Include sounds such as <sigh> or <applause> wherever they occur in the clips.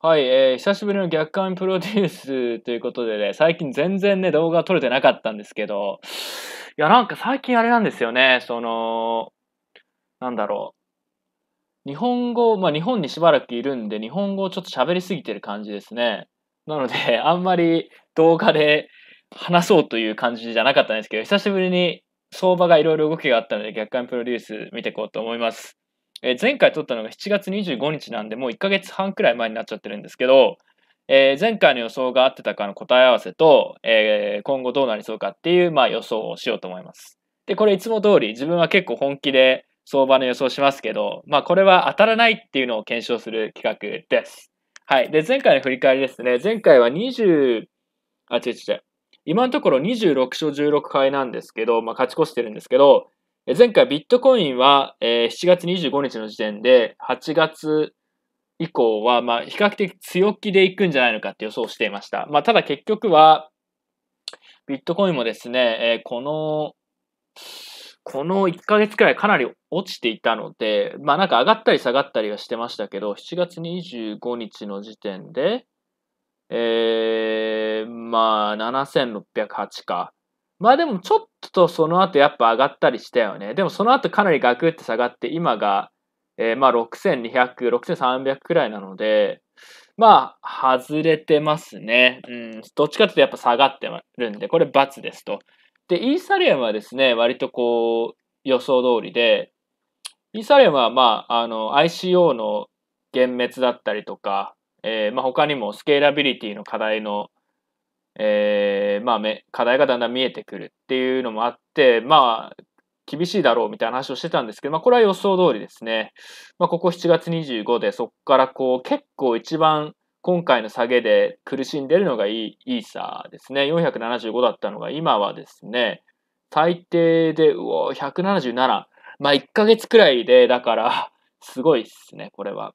はい、えー、久しぶりの逆感プロデュースということでね、最近全然ね、動画撮れてなかったんですけど、いや、なんか最近あれなんですよね、その、なんだろう。日本語、まあ日本にしばらくいるんで、日本語をちょっと喋りすぎてる感じですね。なので、あんまり動画で話そうという感じじゃなかったんですけど、久しぶりに相場がいろいろ動きがあったので、逆観プロデュース見ていこうと思います。えー、前回撮ったのが7月25日なんで、もう1ヶ月半くらい前になっちゃってるんですけど、えー、前回の予想が合ってたかの答え合わせと、えー、今後どうなりそうかっていう、まあ、予想をしようと思います。で、これいつも通り自分は結構本気で相場の予想しますけど、まあ、これは当たらないっていうのを検証する企画です。はい。で、前回の振り返りですね。前回は20、あ、違う違う違う。今のところ26勝16敗なんですけど、まあ、勝ち越してるんですけど、前回ビットコインは、7月25日の時点で8月以降は、まあ、比較的強気でいくんじゃないのかって予想していました。まあ、ただ結局は、ビットコインもですね、この、この1ヶ月くらいかなり落ちていたので、まあなんか上がったり下がったりはしてましたけど、7月25日の時点で、えー、まあ7608か。まあでもちょっとその後やっぱ上がったりしたよね。でもその後かなりガクって下がって、今が、えー、まあ6200、6300くらいなので、まあ、外れてますね。うん、どっちかというとやっぱ下がってるんで、これ×ですと。で、イーサリアムはですね、割とこう、予想通りで、イーサリアムはまあ、あの、ICO の幻滅だったりとか、えー、まあ他にもスケーラビリティの課題のえー、まあ、課題がだんだん見えてくるっていうのもあって、まあ、厳しいだろうみたいな話をしてたんですけど、まあ、これは予想通りですね。まあ、ここ7月25で、そこからこう、結構一番今回の下げで苦しんでるのがい、いいさですね。475だったのが、今はですね、最低で、うお、177。まあ、1ヶ月くらいで、だから、すごいっすね、これは。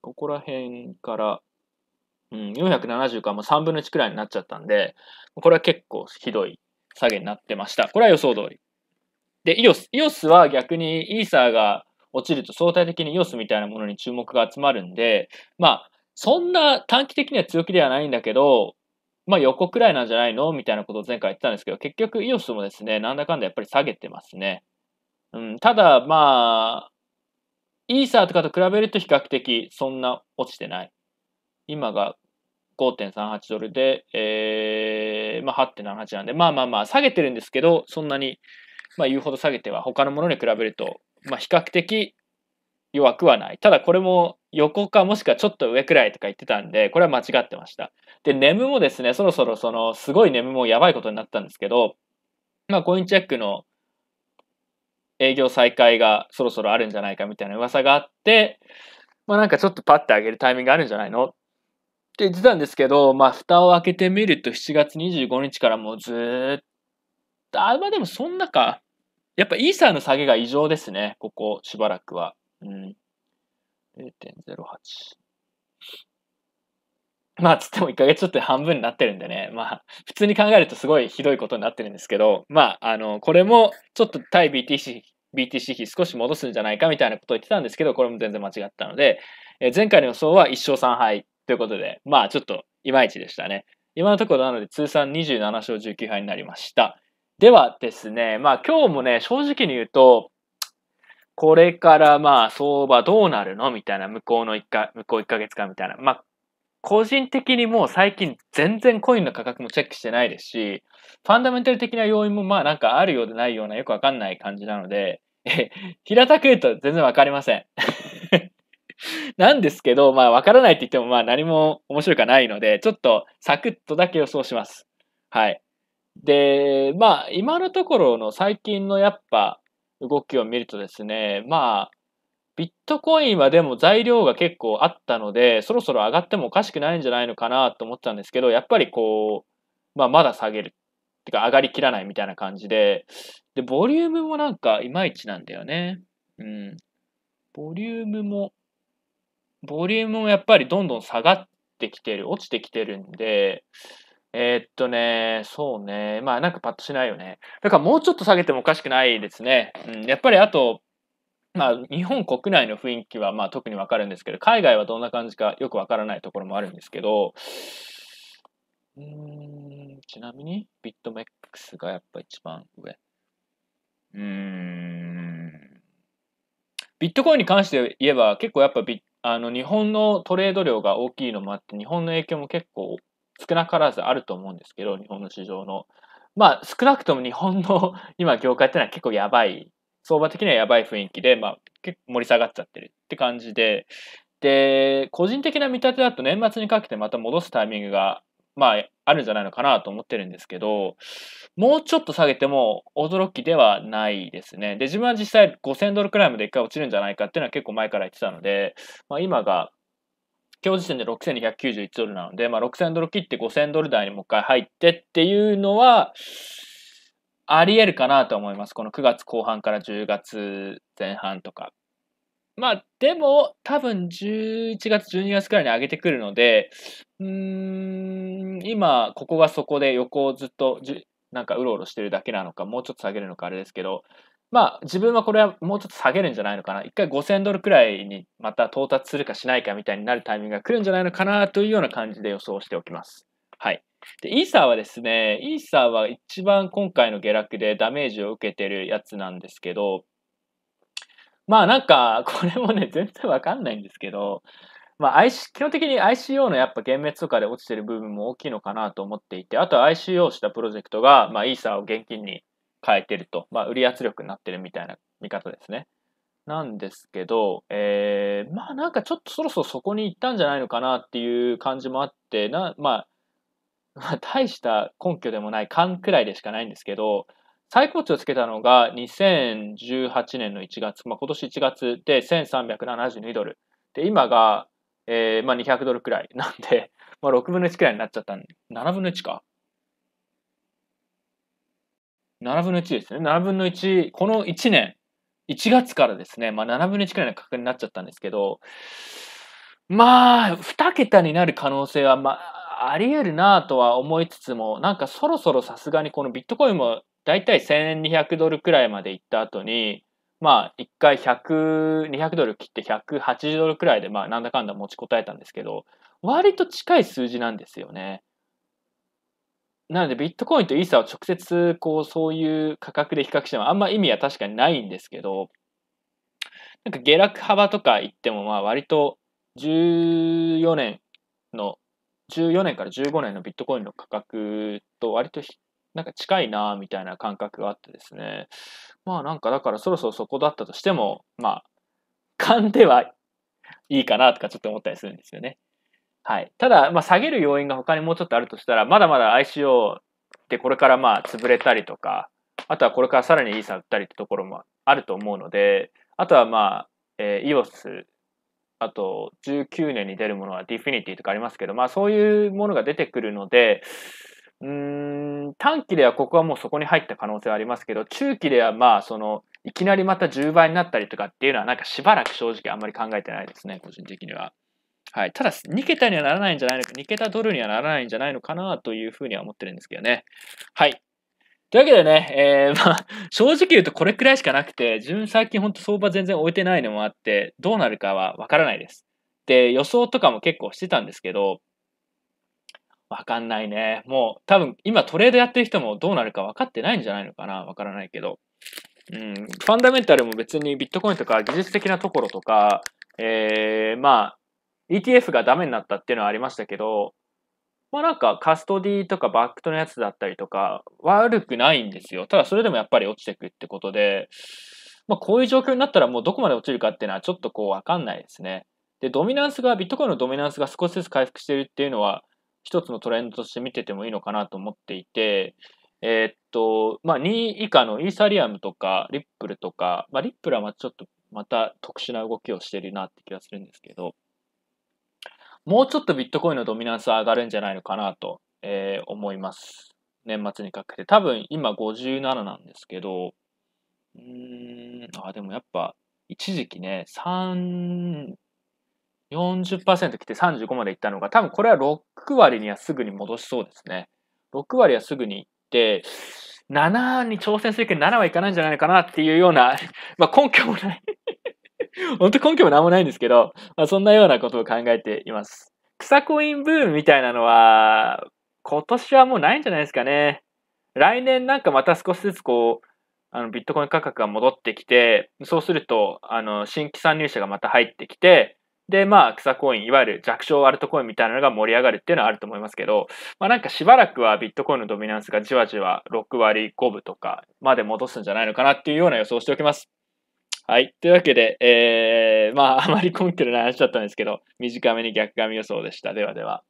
ここら辺から、うん、470かもう3分の1くらいになっちゃったんで、これは結構ひどい下げになってました。これは予想通り。で、イオス。イオスは逆にイーサーが落ちると相対的にイオスみたいなものに注目が集まるんで、まあ、そんな短期的には強気ではないんだけど、まあ横くらいなんじゃないのみたいなことを前回言ってたんですけど、結局イオスもですね、なんだかんだやっぱり下げてますね。うん、ただまあ、イーサーとかと比べると比較的そんな落ちてない。今が5.38ドルで、えー、まあ8.78なんで、まあまあまあ下げてるんですけど、そんなに、まあ言うほど下げては他のものに比べると、まあ比較的弱くはない。ただこれも横かもしくはちょっと上くらいとか言ってたんで、これは間違ってました。で、ネムもですね、そろそろその、すごいネムもやばいことになったんですけど、まあコインチェックの営業再開がそろそろあるんじゃないかみたいな噂があって、まあなんかちょっとパッて上げるタイミングあるんじゃないのって言ってたんですけど、まあ、蓋を開けてみると7月25日からもうずっと、あ、まあでもそんなか。やっぱイーサーの下げが異常ですね。ここしばらくは。うん。0.08。まあ、つっても1ヶ月ちょっと半分になってるんでね。まあ、普通に考えるとすごいひどいことになってるんですけど、まあ、あの、これもちょっと対 BTC、BTC 比少し戻すんじゃないかみたいなことを言ってたんですけど、これも全然間違ったので、え前回の予想は1勝3敗ということで、まあちょっといまいちでしたね。今のところなので通算27勝19敗になりました。ではですね、まあ今日もね、正直に言うと、これからまあ相場どうなるのみたいな、向こうの1か、向こう1ヶ月間みたいな。まあ個人的にもう最近全然コインの価格もチェックしてないですし、ファンダメンタル的な要因もまあなんかあるようでないようなよくわかんない感じなので、平たく言うと全然わかりません。<laughs> なんですけど、まあ、わからないって言っても、まあ、何も面白くはないので、ちょっとサクッとだけ予想します。はい。で、まあ、今のところの最近のやっぱ動きを見るとですね、まあ、ビットコインはでも材料が結構あったので、そろそろ上がってもおかしくないんじゃないのかなと思ったんですけど、やっぱりこう、まあ、まだ下げる。ってか、上がりきらないみたいな感じで、で、ボリュームもなんかいまいちなんだよね。うん。ボリュームもボリュームもやっぱりどんどん下がってきてる、落ちてきてるんで、えー、っとね、そうね。まあなんかパッとしないよね。だからもうちょっと下げてもおかしくないですね。うん、やっぱりあと、まあ日本国内の雰囲気はまあ特にわかるんですけど、海外はどんな感じかよくわからないところもあるんですけど、うん、ちなみにビットメックスがやっぱ一番上。うーん。ビットコインに関して言えば結構やっぱビッあの日本のトレード量が大きいのもあって日本の影響も結構少なからずあると思うんですけど日本の市場のまあ少なくとも日本の <laughs> 今業界ってのは結構やばい相場的にはやばい雰囲気で、まあ、結構盛り下がっちゃってるって感じでで個人的な見立てだと年末にかけてまた戻すタイミングがまああるんじゃないのかなと思ってるんですけど、もうちょっと下げても驚きではないですね。で、自分は実際5000ドルくらいまで1回落ちるんじゃないかっていうのは結構前から言ってたので、まあ、今が今日時点で6291ドルなので、まあ、6000ドル切って5000ドル台にもう一回入ってっていうのは、あり得るかなと思います。この9月後半から10月前半とか。まあ、でも、多分11月、12月くらいに上げてくるので、うーん、今、ここがそこで横をずっとじなんかうろうろしてるだけなのか、もうちょっと下げるのかあれですけど、まあ自分はこれはもうちょっと下げるんじゃないのかな。一回5000ドルくらいにまた到達するかしないかみたいになるタイミングが来るんじゃないのかなというような感じで予想しておきます。はい。で、イーサーはですね、イーサーは一番今回の下落でダメージを受けてるやつなんですけど、まあなんか、これもね、全然わかんないんですけど、まあ、IC、基本的に ICO のやっぱ幻滅とかで落ちてる部分も大きいのかなと思っていて、あとは ICO したプロジェクトが、まあ、イーサーを現金に変えてると、まあ、売り圧力になってるみたいな見方ですね。なんですけど、えー、まあなんかちょっとそろそろそこに行ったんじゃないのかなっていう感じもあって、なまあ、まあ、大した根拠でもない勘くらいでしかないんですけど、最高値をつけたのが2018年の1月、まあ、今年1月で1372ドル。で、今がえー、まあ、200ドルくらいなんで、<laughs> まあ、6分の1くらいになっちゃったんで、7分の1か。7分の1ですね。7分の1、この1年、1月からですね、まあ、7分の1くらいの価格になっちゃったんですけど、まあ、2桁になる可能性は、まあ、あり得るなとは思いつつも、なんかそろそろさすがにこのビットコインもだいたい1200ドルくらいまで行った後に、まあ、一回100、200ドル切って180ドルくらいで、まあ、なんだかんだ持ちこたえたんですけど、割と近い数字なんですよね。なので、ビットコインとイーサを直接、こう、そういう価格で比較しても、あんま意味は確かにないんですけど、なんか下落幅とか言っても、まあ、割と14年の、14年から15年のビットコインの価格と割となんか近いなみたいな感覚があってですね。まあなんかだからそろそろそこだったとしても、まあ、勘ではいいかなとかちょっと思ったりするんですよね。はい。ただ、まあ下げる要因が他にもうちょっとあるとしたら、まだまだ ICO ってこれからまあ潰れたりとか、あとはこれからさらにイーサ売ったりってところもあると思うので、あとはまあ、えー、EOS、あと19年に出るものはディフィニティとかありますけど、まあそういうものが出てくるので、うーん、短期ではここはもうそこに入った可能性はありますけど、中期ではまあ、その、いきなりまた10倍になったりとかっていうのは、なんかしばらく正直あんまり考えてないですね、個人的には。はい。ただ、2桁にはならないんじゃないのか、2桁ドルにはならないんじゃないのかなというふうには思ってるんですけどね。はい。というわけでね、えー、<laughs> まあ、正直言うとこれくらいしかなくて、自分最近ほんと相場全然置いてないのもあって、どうなるかはわからないです。で、予想とかも結構してたんですけど、わかんないね。もう多分今トレードやってる人もどうなるか分かってないんじゃないのかなわからないけど。うん、ファンダメンタルも別にビットコインとか技術的なところとか、えー、まあ、ETF がダメになったっていうのはありましたけど、まあなんかカストディとかバックトのやつだったりとか、悪くないんですよ。ただそれでもやっぱり落ちてくってことで、まあこういう状況になったらもうどこまで落ちるかっていうのはちょっとこうわかんないですね。で、ドミナンスが、ビットコインのドミナンスが少しずつ回復してるっていうのは、一つのトレンドとして見ててもいいのかなと思っていて、えー、っと、まあ、2以下のイーサリアムとか、リップルとか、まあ、リップルはまちょっとまた特殊な動きをしてるなって気がするんですけど、もうちょっとビットコインのドミナンスは上がるんじゃないのかなと、えー、思います。年末にかけて。多分今57なんですけど、うーん、あ、でもやっぱ一時期ね、3、40%来て35までいったのが、多分これは6割にはすぐに戻しそうですね。6割はすぐに行って、7に挑戦するけど7はいかないんじゃないかなっていうような、<laughs> まあ根拠もない <laughs> 本当根拠も何もないんですけど、まあ、そんなようなことを考えています。草コインブームみたいなのは、今年はもうないんじゃないですかね。来年なんかまた少しずつこう、あのビットコイン価格が戻ってきて、そうすると、あの、新規参入者がまた入ってきて、で、まあ、草コイン、いわゆる弱小アルトコインみたいなのが盛り上がるっていうのはあると思いますけど、まあなんかしばらくはビットコインのドミナンスがじわじわ6割5分とかまで戻すんじゃないのかなっていうような予想をしておきます。はい。というわけで、えー、まあ、あまり根拠のない話だったんですけど、短めに逆髪予想でした。ではでは。